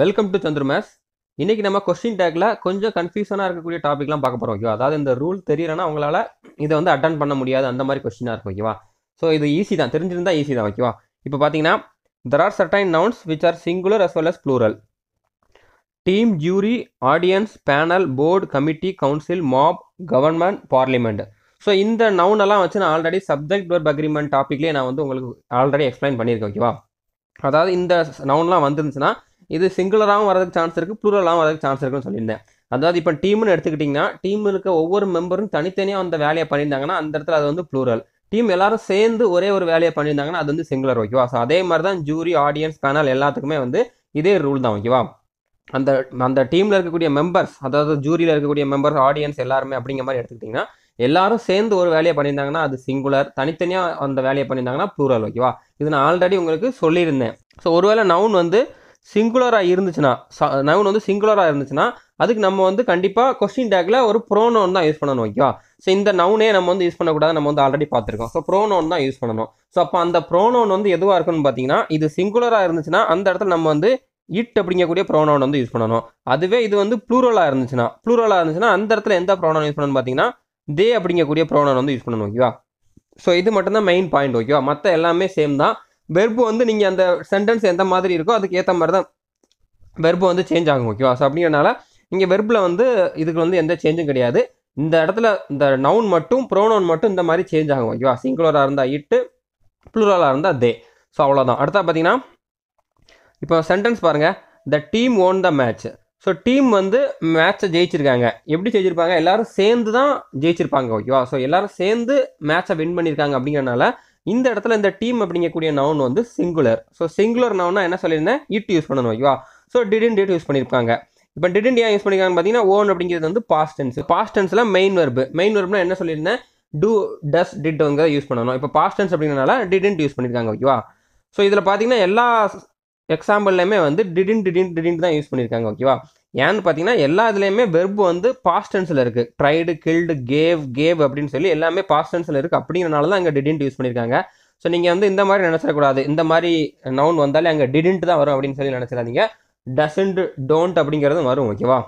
welcome to Chandra maze இன்றைக்கி நம்ம question tackle கொஞ்சம் கன்ஃபியூஷனாக இருக்கக்கூடிய டாப்பிக்லாம் பார்க்க போகிறோம் ஓகேவா அதாவது இந்த ரூல் தெரியலன்னா அவங்களால இதை வந்து அட்டன் பண்ண முடியாது அந்த மாதிரி கொஸ்டினாக இருக்கும் ஓகேவா ஸோ இது ஈஸி தான் தெரிஞ்சிருந்தா ஈஸி தான் ஓகேவா இப்போ பார்த்தீங்கன்னா there are certain nouns which are singular as well as plural team jury audience panel board committee council mob government parliament so இந்த நவுனெல்லாம் வச்சு நான் ஆல்ரெடி சப்ஜெக்ட் ஒர்க் அக்ரிமெண்ட் டாப்பிக்லேயே நான் வந்து உங்களுக்கு ஆல்ரெடி எக்ஸ்பிளைன் பண்ணியிருக்கேன் ஓகேவா அதாவது இந்த நவுன்லாம் வந்துருந்துச்சுன்னா இது சிங்குலராகவும் வரதுக்கு சான்ஸ் இருக்குது ப்ளூரலாகவும் வரதுக்கு சான்ஸ் இருக்குன்னு சொல்லியிருந்தேன் அதாவது இப்போ டீம்னு எடுத்துக்கிட்டிங்கன்னா டீம் இருக்க ஒவ்வொரு மெம்பரும் தனித்தனியாக அந்த வேலையை பண்ணியிருந்தாங்கன்னா அந்த இடத்துல அது வந்து ப்ளூரல் டீம் எல்லாரும் சேர்ந்து ஒரே ஒரு வேலையை பண்ணியிருந்தாங்கன்னா அது வந்து சிங்குலர் ஓகேவா ஸோ அதே மாதிரி தான் ஜூரி ஆடியன்ஸ் பேனல் எல்லாத்துக்குமே வந்து இதே ரூல் தான் ஓகேவா அந்த அந்த டீமில் இருக்கக்கூடிய மெம்பர்ஸ் அதாவது ஜூரியில் இருக்கக்கூடிய மெம்பர்ஸ் ஆடியன்ஸ் எல்லாருமே அப்படிங்கிற மாதிரி எடுத்துக்கிட்டிங்கன்னா எல்லாரும் சேர்ந்து ஒரு வேலையை பண்ணியிருந்தாங்கன்னா அது சிங்குலர் தனித்தனியாக அந்த வேலையை பண்ணியிருந்தாங்கன்னா ப்ளூரல் ஓகேவா இது நான் ஆல்ரெடி உங்களுக்கு சொல்லியிருந்தேன் ஸோ ஒருவேளை நவுன் வந்து சிங்குலராக இருந்துச்சுன்னா நவுன் வந்து சிங்குலராக இருந்துச்சுன்னா அதுக்கு நம்ம வந்து கண்டிப்பாக கொஸ்டின் டேக்கில் ஒரு ப்ரோனோன் தான் யூஸ் பண்ணணும் ஓகேவா ஸோ இந்த நவுனே நம்ம வந்து யூஸ் பண்ணக்கூடாது நம்ம வந்து ஆல்ரெடி பார்த்துருக்கோம் ஸோ ப்ரோனோன் தான் யூஸ் பண்ணணும் ஸோ அப்போ அந்த ப்ரோனோன் வந்து எதுவாக இருக்குன்னு பார்த்தீங்கன்னா இது சிங்குலராக இருந்துச்சுன்னா அந்த இடத்துல நம்ம வந்து இட் அப்படிங்கக்கூடிய ப்ரோனோன் வந்து யூஸ் பண்ணணும் அதுவே இது வந்து ப்ளூரலாக இருந்துச்சுன்னா ப்ளூரலாக இருந்துச்சுன்னா அந்த இடத்துல எந்த ப்ரோனோன் யூஸ் பண்ணணும்னு பார்த்தீங்கன்னா தே அப்படிங்கக்கூடிய ப்ரோனோன் வந்து யூஸ் பண்ணணும் ஓகேவா ஸோ இது மட்டும்தான் மெயின் பாயிண்ட் ஓகேவா மற்ற எல்லாமே சேம் தான் வெர்பு வந்து நீங்கள் அந்த சென்டென்ஸ் எந்த மாதிரி இருக்கோ அதுக்கு ஏற்ற மாதிரி தான் வெர்பு வந்து சேஞ்ச் ஆகும் ஓகேவா ஸோ அப்படிங்கிறனால இங்கே வெர்பில் வந்து இதுக்கு வந்து எந்த சேஞ்சும் கிடையாது இந்த இடத்துல இந்த நவுன் மட்டும் ப்ரோனவுன் மட்டும் இந்த மாதிரி சேஞ்ச் ஆகும் ஓகேவா சிங்குலராக இருந்தால் இட்டு ப்ளூரலாக இருந்தால் தே ஸோ அவ்வளோதான் அடுத்தா பார்த்தீங்கன்னா இப்போ சென்டென்ஸ் பாருங்கள் the team won the match so team வந்து மேட்ச்சை ஜெயிச்சிருக்காங்க எப்படி ஜெயிச்சிருப்பாங்க எல்லாரும் சேர்ந்து தான் ஜெயிச்சிருப்பாங்க ஓகேவா ஸோ எல்லோரும் சேர்ந்து மேட்ச்சை வின் பண்ணியிருக்காங்க அப்படிங்கிறனால இந்த இடத்துல இந்த டீம் அப்படிங்கக்கூடிய நவுன் வந்து சிங்குலர் ஸோ சிங்குலர் நவுனா என்ன சொல்லியிருந்தேன் இட் யூஸ் பண்ணணும் ஓகேவா ஸோ டிடின் டேட் யூஸ் பண்ணியிருக்காங்க இப்போ டிடின் ஏன் யூஸ் பண்ணியிருக்காங்க பார்த்தீங்கன்னா ஓன் அப்படிங்கிறது வந்து பாஸ்டன்ஸ் பாஸ்டன்ஸில் மெயின் வெர்பு மெயின் வெர்ப்னா என்ன சொல்லியிருந்தேன் டூ டஸ் டிட் வந்து யூஸ் பண்ணணும் இப்போ பாஸ்டன்ஸ் அப்படிங்கிறனால டிடின்ட் யூஸ் பண்ணியிருக்காங்க ஓகேவா ஸோ இதில் பார்த்தீங்கன்னா எல்லா எக்ஸாம்பிள்லையுமே வந்து டிடின் டிடின் டிடின் தான் யூஸ் பண்ணியிருக்காங்க ஓகேவா ஏன்னு பார்த்தீங்கன்னா எல்லா இதுலேயுமே வெர்ப் வந்து டென்ஸில் இருக்குது ட்ரைடு கில்டு கேவ் கேவ் அப்படின்னு சொல்லி எல்லாமே டென்ஸில் இருக்குது அப்படிங்கிறனால தான் அங்கே டிடின்ட் யூஸ் பண்ணியிருக்காங்க ஸோ நீங்கள் வந்து இந்த மாதிரி நினச்சிடக்கூடாது இந்த மாதிரி நவுன் வந்தாலே அங்கே டிடின்ட் தான் வரும் அப்படின்னு சொல்லி நினச்சிடாதீங்க டசன்ட் டோன்ட் அப்படிங்கிறது வரும் ஓகேவா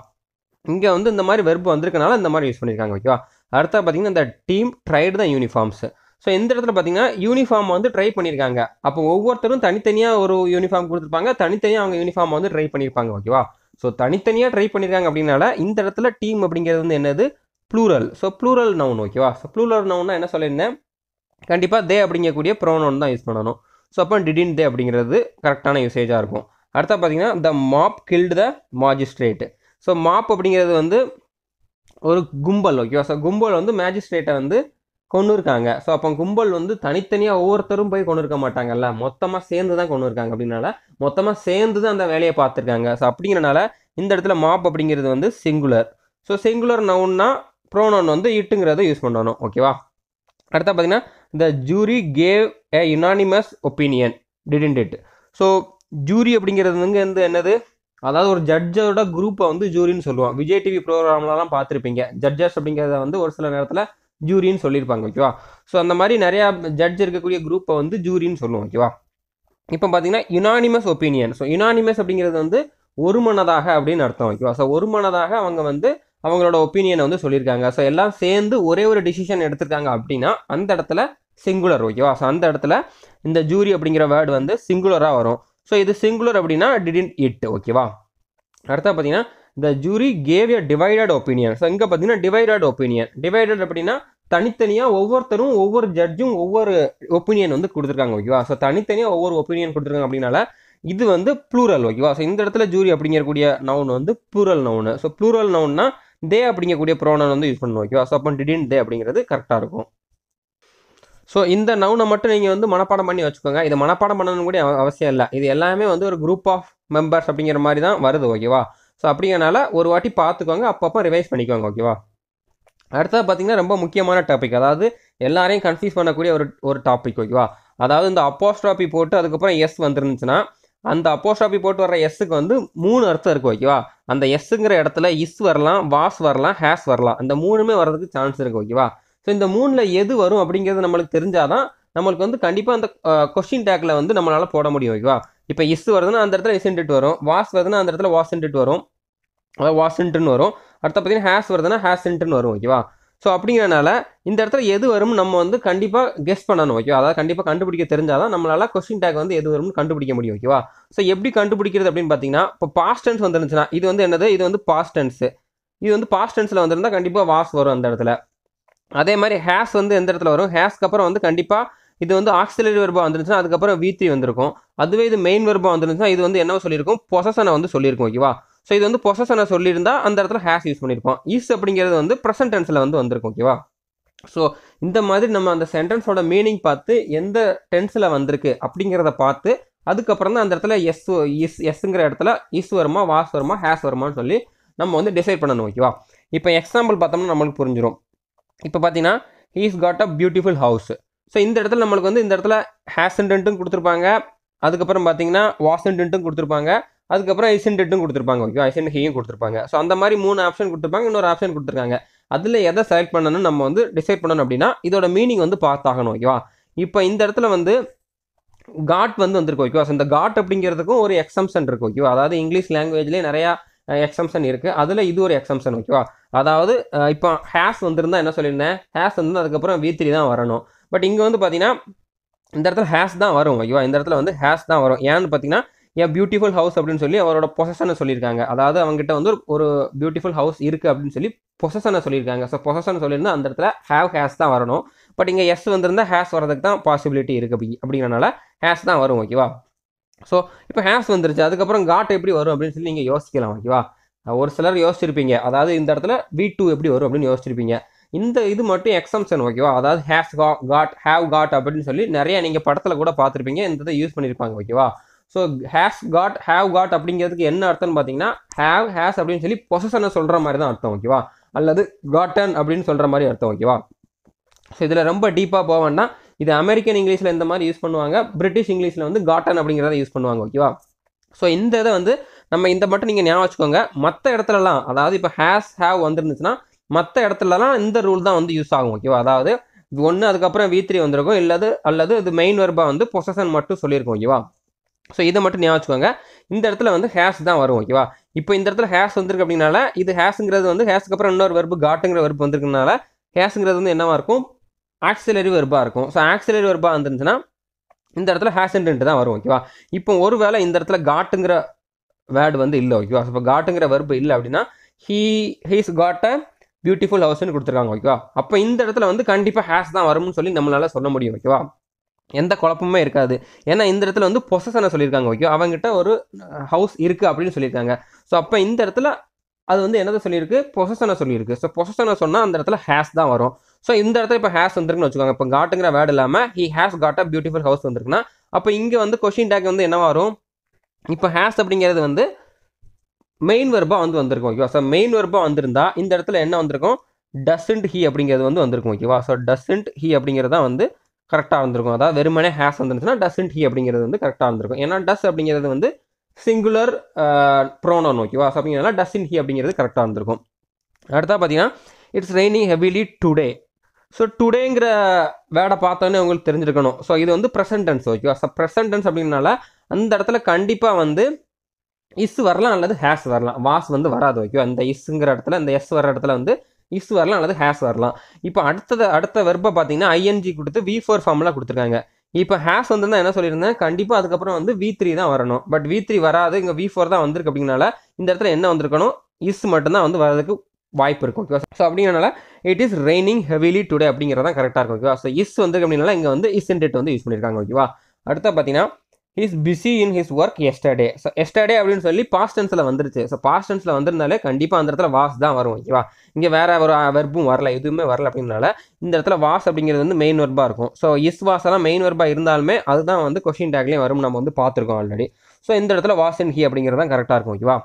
இங்கே வந்து இந்த மாதிரி வெர்ப் வந்திருக்கனால இந்த மாதிரி யூஸ் பண்ணியிருக்காங்க ஓகேவா அடுத்தா பார்த்தீங்கன்னா இந்த டீம் ட்ரைடு தான் யூனிஃபார்ம்ஸ் ஸோ இந்த இடத்துல பார்த்தீங்கன்னா யூனிஃபார்ம் வந்து ட்ரை பண்ணியிருக்காங்க அப்போ ஒவ்வொருத்தரும் தனித்தனியாக ஒரு யூனிஃபார்ம் கொடுத்துருப்பாங்க தனித்தனியாக அவங்க யூனிஃபார்ம் வந்து ட்ரை பண்ணியிருப்பாங்க ஓகேவா ஸோ தனித்தனியாக ட்ரை பண்ணியிருக்காங்க அப்படின்னால இந்த இடத்துல டீம் அப்படிங்கிறது வந்து என்னது ப்ளூரல் ஸோ ப்ளூரல் நவுன் ஓகேவா ஸோ ப்ளூரல் நவுன்னா என்ன சொல்லியிருந்தேன் கண்டிப்பாக தே அப்படிங்கக்கூடிய ப்ரோனோன் தான் யூஸ் பண்ணணும் ஸோ அப்போ டிடின் தே அப்படிங்கிறது கரெக்டான யூசேஜாக இருக்கும் அடுத்தா பார்த்தீங்கன்னா the mob killed the magistrate so mob அப்படிங்கிறது வந்து ஒரு கும்பல் ஓகேவா ஸோ கும்பல் வந்து மேஜிஸ்ட்ரேட்டை வந்து கொண்டு இருக்காங்க ஸோ அப்போ கும்பல் வந்து தனித்தனியாக ஒவ்வொருத்தரும் போய் கொண்டு இருக்க மாட்டாங்கல்ல மொத்தமாக சேர்ந்து தான் கொண்டு இருக்காங்க அப்படின்னால மொத்தமாக சேர்ந்து தான் அந்த வேலையை பார்த்துருக்காங்க ஸோ அப்படிங்கிறனால இந்த இடத்துல மாப் அப்படிங்கிறது வந்து சிங்குலர் ஸோ சிங்குலர் நவுன்னா ப்ரோனோன் வந்து இட்டுங்கிறத யூஸ் பண்ணணும் ஓகேவா அடுத்த பார்த்தீங்கன்னா the jury gave a unanimous opinion didn't it so jury அப்படிங்கிறது வந்து என்னது அதாவது ஒரு ஜட்ஜோட குரூப்பை வந்து ஜூரின்னு சொல்லுவோம் விஜய் டிவி ப்ரோக்ராம்லலாம் பார்த்துருப்பீங்க ஜட்ஜஸ் அப்படிங்கிறத வந்து ஒரு சில நேரத்தில் ஜூரின்னு சொல்லியிருப்பாங்க ஓகேவா ஸோ அந்த மாதிரி நிறையா ஜட்ஜ் இருக்கக்கூடிய குரூப்பை வந்து ஜூரின்னு சொல்லுவோம் ஓகேவா இப்போ பார்த்தீங்கன்னா யுனானிமஸ் ஒப்பீனியன் ஸோ யுனானிமஸ் அப்படிங்கிறது வந்து ஒருமனதாக அப்படின்னு அர்த்தம் ஓகேவா ஸோ ஒருமனதாக அவங்க வந்து அவங்களோட ஒப்பீனியனை வந்து சொல்லியிருக்காங்க ஸோ எல்லாம் சேர்ந்து ஒரே ஒரு டிசிஷன் எடுத்திருக்காங்க அப்படின்னா அந்த இடத்துல சிங்குலர் ஓகேவா ஸோ அந்த இடத்துல இந்த ஜூரி அப்படிங்கிற வேர்டு வந்து சிங்குலராக வரும் ஸோ இது சிங்குலர் அப்படின்னா டிடின் இட் ஓகேவா அடுத்தா பார்த்தீங்கன்னா the jury gave a divided opinion so இங்கே பார்த்தீங்கன்னா டிவைடட் ஒப்பீனியன் டிவைடட் அப்படின்னா தனித்தனியாக ஒவ்வொருத்தரும் ஒவ்வொரு ஜட்ஜும் ஒவ்வொரு ஒப்பீனியன் வந்து கொடுத்துருக்காங்க ஓகேவா ஸோ தனித்தனியாக ஒவ்வொரு ஒப்பீனியன் கொடுத்துருக்காங்க அப்படின்னால இது வந்து ப்ளூரல் ஓகேவா ஸோ இந்த இடத்துல ஜூரி அப்படிங்கக்கூடிய நவுன் வந்து ப்ளூரல் நவுனு ஸோ ப்ளூரல் நவுன்னா தே அப்படிங்கக்கூடிய ப்ரோனன் வந்து யூஸ் பண்ணணும் ஓகேவா ஸோ அப்போ டிடின் தே அப்படிங்கிறது கரெக்டாக இருக்கும் ஸோ இந்த நவுனை மட்டும் நீங்கள் வந்து மனப்பாடம் பண்ணி வச்சுக்கோங்க இதை மனப்பாடம் பண்ணணும் கூட அவசியம் இல்லை இது எல்லாமே வந்து ஒரு குரூப் ஆஃப் மெம்பர்ஸ் அப்படிங்கிற மாதிரி தான் வருது ஓகேவா ஸோ அப்படிங்கனால ஒரு வாட்டி பார்த்துக்கோங்க அப்பப்போ ரிவைஸ் பண்ணிக்கோங்க ஓகேவா அடுத்தது பார்த்திங்கன்னா ரொம்ப முக்கியமான டாபிக் அதாவது எல்லாரையும் கன்ஃபியூஸ் பண்ணக்கூடிய ஒரு ஒரு டாபிக் ஓகேவா அதாவது இந்த அப்போஸ்ட்ராபி போட்டு அதுக்கப்புறம் எஸ் வந்துருந்துச்சுன்னா அந்த அப்போஸ்டாபி போட்டு வர எஸ்ஸுக்கு வந்து மூணு அர்த்தம் இருக்குது ஓகேவா அந்த எஸ்ஸுங்கிற இடத்துல இஸ் வரலாம் வாஸ் வரலாம் ஹேஸ் வரலாம் அந்த மூணுமே வரதுக்கு சான்ஸ் இருக்குது ஓகேவா ஸோ இந்த மூணில் எது வரும் அப்படிங்கிறது நம்மளுக்கு தெரிஞ்சாதான் நம்மளுக்கு வந்து கண்டிப்பாக அந்த கொஷின் டேக்கில் வந்து நம்மளால் போட முடியும் ஓகேவா இப்போ இஸ் வருதுன்னா அந்த இடத்துல இஸ்இன்ட்டு வரும் வாஸ் வருதுன்னா அந்த இடத்துல வாஸ்இன்ட்டு வரும் அதாவது வாஸ்இன்ட்டுன்னு வரும் அடுத்த பார்த்தீங்கன்னா ஹேஸ் வருதுன்னா ஹேஸ்இன்ட்டுன்னு வரும் ஓகேவா ஸோ அப்படிங்கிறனால இந்த இடத்துல எது வரும்னு நம்ம வந்து கண்டிப்பாக கெஸ் பண்ணணும் ஓகேவா அதாவது கண்டிப்பாக கண்டுபிடிக்க தெரிஞ்சால் தான் நம்மளால் கொஸ்டின் டேக் வந்து எது வரும்னு கண்டுபிடிக்க முடியும் ஓகேவா ஸோ எப்படி கண்டுபிடிக்கிறது அப்படின்னு பார்த்தீங்கன்னா இப்போ பாஸ்டன்ஸ் வந்துருந்துச்சுன்னா இது வந்து என்னது இது வந்து பாஸ்டன்ஸு இது வந்து பாஸ்டன்ஸில் வந்திருந்தால் கண்டிப்பாக வாஸ் வரும் அந்த இடத்துல அதே மாதிரி ஹேஸ் வந்து எந்த இடத்துல வரும் ஹேஸ்க்கு அப்புறம் வந்து கண்டிப்பாக இது வந்து ஆக்சிலரி வெர்பா வந்துருந்துச்சுன்னா அதுக்கப்புறம் வீத்தி வந்திருக்கும் அதுவே இது மெயின் வெர்பா வந்துருந்துச்சுன்னா இது வந்து என்ன சொல்லியிருக்கும் பொசசனை வந்து சொல்லியிருக்கும் ஓகேவா ஸோ இது வந்து பொசசனை சொல்லியிருந்தா அந்த இடத்துல ஹேஸ் யூஸ் பண்ணியிருப்போம் ஈஸ் அப்படிங்கிறது வந்து ப்ரெசன்ட் டென்ஸில் வந்து வந்திருக்கும் ஓகேவா ஸோ இந்த மாதிரி நம்ம அந்த சென்டென்ஸோட மீனிங் பார்த்து எந்த டென்ஸில் வந்திருக்கு அப்படிங்கிறத பார்த்து அதுக்கப்புறம் தான் அந்த இடத்துல எஸ் இஸ் எஸ்ங்கிற இடத்துல இஸ் வருமா வாஸ் வருமா ஹேஸ் வருமான்னு சொல்லி நம்ம வந்து டிசைட் பண்ணணும் ஓகேவா இப்போ எக்ஸாம்பிள் பார்த்தோம்னா நம்மளுக்கு புரிஞ்சிடும் இப்போ பார்த்தீங்கன்னா he's got a beautiful house so இந்த இடத்துல நம்மளுக்கு வந்து இந்த இடத்துல ஹேசன்டென்ட்டும் கொடுத்துருப்பாங்க அதுக்கப்புறம் பார்த்தீங்கன்னா வாசன்டென்ட்டும் கொடுத்துருப்பாங்க அதுக்கப்புறம் ஐசன்டெட்டும் கொடுத்துருப்பாங்க ஓகே ஐசன் ஹீயும் கொடுத்துருப்பாங்க ஸோ அந்த மாதிரி மூணு ஆப்ஷன் கொடுத்துருப்பாங்க இன்னொரு ஆப்ஷன் கொடுத்துருக்காங்க அதில் எதை செலக்ட் பண்ணணும் நம்ம வந்து டிசைட் பண்ணணும் அப்படின்னா இதோட மீனிங் வந்து பார்த்தாகணும் ஓகேவா இப்போ இந்த இடத்துல வந்து காட் வந்து வந்திருக்கு ஓகேவா ஸோ இந்த காட் அப்படிங்கிறதுக்கும் ஒரு எக்ஸம்ஷன் இருக்குது ஓகேவா அதாவது இங்கிலீஷ் லாங்குவேஜ்லேயே நிறையா எக்ஸம்ஷன் இருக்குது அதில் இது ஒரு எக்ஸம்ஷன் ஓகேவா அதாவது இப்போ ஹேஸ் வந்திருந்தால் என்ன சொல்லியிருந்தேன் ஹேஸ் வந்து அதுக்கப்புறம் வீத்திரி தான் வரணும் பட் இங்கே வந்து பார்த்தீங்கன்னா இந்த இடத்துல ஹேஸ் தான் வரும் ஓகேவா இந்த இடத்துல வந்து ஹேஸ் தான் வரும் ஏன்னு பார்த்தீங்கன்னா ஏன் பியூட்டிஃபுல் ஹவுஸ் அப்படின்னு சொல்லி அவரோட பொசஷனை சொல்லியிருக்காங்க அதாவது அவங்ககிட்ட வந்து ஒரு பியூட்டிஃபுல் ஹவுஸ் இருக்குது அப்படின்னு சொல்லி பொசஷனை சொல்லியிருக்காங்க ஸோ பொசஷன் சொல்லியிருந்தா அந்த இடத்துல ஹேவ் ஹேஸ் தான் வரணும் பட் இங்கே எஸ் வந்திருந்தால் ஹேஸ் வரதுக்கு தான் பாசிபிலிட்டி இருக்குது அப்படி அப்படிங்கிறனால ஹேஸ் தான் வரும் ஓகேவா ஸோ இப்போ ஹேஸ் வந்துருச்சு அதுக்கப்புறம் காட் எப்படி வரும் அப்படின்னு சொல்லி நீங்கள் யோசிக்கலாம் ஓகேவா ஒரு சிலர் யோசிச்சிருப்பீங்க அதாவது இந்த இடத்துல பி டூ எப்படி வரும் அப்படின்னு யோசிச்சிருப்பீங்க இந்த இது மட்டும் எக்ஸம்ஷன் ஓகேவா அதாவது ஹேஸ் கா காட் ஹேவ் காட் அப்படின்னு சொல்லி நிறைய நீங்கள் படத்தில் கூட பார்த்துருப்பீங்க இந்த இதை யூஸ் பண்ணியிருப்பாங்க ஓகேவா so has got have got அப்படிங்கிறதுக்கு என்ன அர்த்தம்னு பார்த்தீங்கன்னா ஹேவ் ஹேஸ் அப்படின்னு சொல்லி பொசஷனை சொல்கிற மாதிரி தான் அர்த்தம் ஓகேவா அல்லது காட்டன் அப்படின்னு சொல்கிற மாதிரி அர்த்தம் ஓகேவா ஸோ இதில் ரொம்ப டீப்பாக போவேன்னா இது அமெரிக்கன் இங்கிலீஷில் இந்த மாதிரி யூஸ் பண்ணுவாங்க பிரிட்டிஷ் இங்கிலீஷில் வந்து காட்டன் அப்படிங்கிறத யூஸ் பண்ணுவாங்க ஓகேவா ஸோ இந்த இதை வந்து நம்ம இந்த மட்டும் நீங்கள் ஞாபகம் வச்சுக்கோங்க மற்ற இடத்துலலாம் அதாவது இப்போ ஹேஸ் ஹேவ் வந்துருந்துச்சுன்னா மற்ற இடத்துலலாம் இந்த ரூல் தான் வந்து யூஸ் ஆகும் ஓகேவா அதாவது ஒன்று அதுக்கப்புறம் வி த்ரீ வந்திருக்கும் இல்லாது அல்லது இது மெயின் வெர்பாக வந்து பொசஷன் மட்டும் சொல்லியிருக்கும் ஓகேவா ஸோ இதை மட்டும் ஞாபகம் இந்த இடத்துல வந்து ஹேஷ் தான் வரும் ஓகேவா இப்போ இந்த இடத்துல ஹேஷ் வந்திருக்கு அப்படின்னால இது ஹேஷுங்கிறது வந்து ஹேஷுக்கு அப்புறம் இன்னொரு வெர்பு காட்டுங்கிற வெர்பு வந்திருக்கனால ஹேஷுங்கிறது வந்து என்னவாக இருக்கும் ஆக்சிலரி வெர்பாக இருக்கும் ஸோ ஆக்சிலரி வெர்பாக வந்துருந்துச்சுன்னா இந்த இடத்துல ஹேஷன்ட்டு தான் வரும் ஓகேவா இப்போ ஒரு வேளை இந்த இடத்துல காட்டுங்கிற வேர்டு வந்து இல்லை ஓகேவா இப்போ காட்டுங்கிற வெர்பு இல்லை அப்படின்னா he he's got a beautiful ஹவுஸ்னு கொடுத்துருக்காங்க ஓகேவா அப்போ இந்த இடத்துல வந்து கண்டிப்பாக ஹேஸ் தான் வரும்னு சொல்லி நம்மளால் சொல்ல முடியும் ஓகேவா எந்த குழப்பமே இருக்காது ஏன்னா இந்த இடத்துல வந்து பொசசனை சொல்லியிருக்காங்க ஓகே அவங்ககிட்ட ஒரு ஹவுஸ் இருக்குது அப்படின்னு சொல்லியிருக்காங்க ஸோ அப்போ இந்த இடத்துல அது வந்து என்னதை சொல்லியிருக்கு பொசசனை சொல்லியிருக்கு ஸோ பொசசனை சொன்னால் அந்த இடத்துல ஹேஸ் தான் வரும் ஸோ இந்த இடத்துல இப்போ ஹேஸ் வந்துருக்குன்னு வச்சுக்கோங்க இப்போ காட்டுங்கிற வேர்டு இல்லாமல் he has got a beautiful house வந்துருக்குன்னா அப்போ இங்கே வந்து கொஷின் டேக் வந்து என்ன வரும் இப்போ ஹேஸ் அப்படிங்கிறது வந்து மெயின் வெர்பாக வந்து வந்திருக்கும் ஓகேவா ஸோ மெயின் வெர்பாக வந்திருந்தா இந்த இடத்துல என்ன வந்திருக்கும் டசன்ட் ஹி அப்படிங்கிறது வந்து வந்திருக்கும் ஓகேவா ஸோ டசன்ட் ஹி அப்படிங்கிறது தான் வந்து கரெக்டாக வந்திருக்கும் அதாவது வெறுமனே ஹேஸ் வந்துருந்துச்சுன்னா டசன்ட் ஹி அப்படிங்கிறது வந்து கரெக்டாக வந்திருக்கும் ஏன்னா டஸ் அப்படிங்கிறது வந்து சிங்குலர் ப்ரோனோன் ஓகேவா ஸோ அப்படிங்கிறதுனால டஸ்டின் ஹி அப்படிங்கிறது கரெக்டாக வந்திருக்கும் அடுத்தா பார்த்தீங்கன்னா it's raining heavily today so டுடேங்கிற வேடை பார்த்தோன்னே உங்களுக்கு தெரிஞ்சிருக்கணும் ஸோ இது வந்து ப்ரெசன்டென்ஸ் ஓகேவா ஸோ ப்ரெசன்டென்ஸ் அப்படின்னால அந்த இடத்துல கண்டிப்பாக வந்து இஸ் வரலாம் அல்லது ஹேஸ் வரலாம் வாஸ் வந்து வராது ஓகே அந்த இஸ்ங்கிற இடத்துல அந்த எஸ் வர இடத்துல வந்து இஸ் வரலாம் அல்லது ஹேஸ் வரலாம் இப்போ அடுத்தது அடுத்த வெர்பை பார்த்தீங்கன்னா ஐஎன்ஜி கொடுத்து வி ஃபோர் ஃபார்ம்லாம் கொடுத்துருக்காங்க இப்போ ஹேஸ் வந்து என்ன சொல்லியிருந்தேன் கண்டிப்பாக அதுக்கப்புறம் வந்து வி த்ரீ தான் வரணும் பட் வி த்ரீ வராது இங்கே வி ஃபோர் தான் வந்திருக்கு அப்படிங்கனால இந்த இடத்துல என்ன வந்திருக்கணும் இஸ் மட்டும்தான் வந்து வரதுக்கு வாய்ப்பு இருக்கும் ஓகேவா ஸோ அப்படிங்கிறனால it is raining heavily today அப்படிங்கிறதான் கரெக்டாக இருக்கும் ஓகேவா ஸோ இஸ் வந்துருக்கு அப்படின்னால இங்கே வந்து இஸ் இன்டெட் வந்து யூஸ் பண்ணியிருக்காங்க ஓகேவா அடுத்த பார்த்தீங்கன்னா is busy in his work yesterday so yesterday அப்படின்னு சொல்லி பாஸ்டன்ஸில் வந்துருச்சு ஸோ டென்ஸில் வந்திருந்தாலே கண்டிப்பாக அந்த இடத்துல வாஸ் தான் வரும் ஓகேவா இங்கே வேற ஒரு வெர்பும் வரல எதுவுமே வரல அப்படின்னால இந்த இடத்துல வாஸ் அப்படிங்கிறது வந்து மெயின் வெர்பாக இருக்கும் ஸோ இஸ் வாஸ் எல்லாம் மெயின் வெர்பாக இருந்தாலுமே அதுதான் வந்து கொஷின் டேக்லேயும் வரும் நம்ம வந்து பார்த்துருக்கோம் ஆல்ரெடி ஸோ இந்த இடத்துல வாஸ் இன் ஹி அப்படிங்கிறது தான் கரெக்டாக இருக்கும் ஓகேவா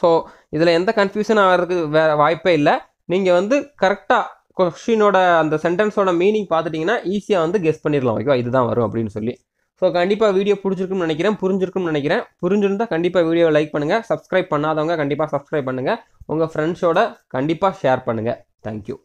ஸோ இதில் எந்த கன்ஃபியூஷன் ஆகிறதுக்கு வேறு வாய்ப்பே இல்லை நீங்கள் வந்து கரெக்டாக கொஷினோட அந்த சென்டென்ஸோட மீனிங் பார்த்துட்டிங்கன்னா ஈஸியாக வந்து கெஸ் பண்ணிடலாம் ஓகேவா இதுதான் வரும் அப்படின்னு சொல்லி ஸோ கண்டிப்பாக வீடியோ பிடிச்சிருக்குன்னு நினைக்கிறேன் புரிஞ்சிருக்கும்னு நினைக்கிறேன் புரிஞ்சிருந்தால் கண்டிப்பாக வீடியோ லைக் பண்ணுங்கள் சப்ஸ்கிரைப் பண்ணாதவங்க கண்டிப்பாக சப்ஸ்கிரைப் பண்ணுங்கள் உங்கள் ஃப்ரெண்ட்ஸோட கண்டிப்பாக ஷேர் பண்ணுங்கள் தேங்க்யூ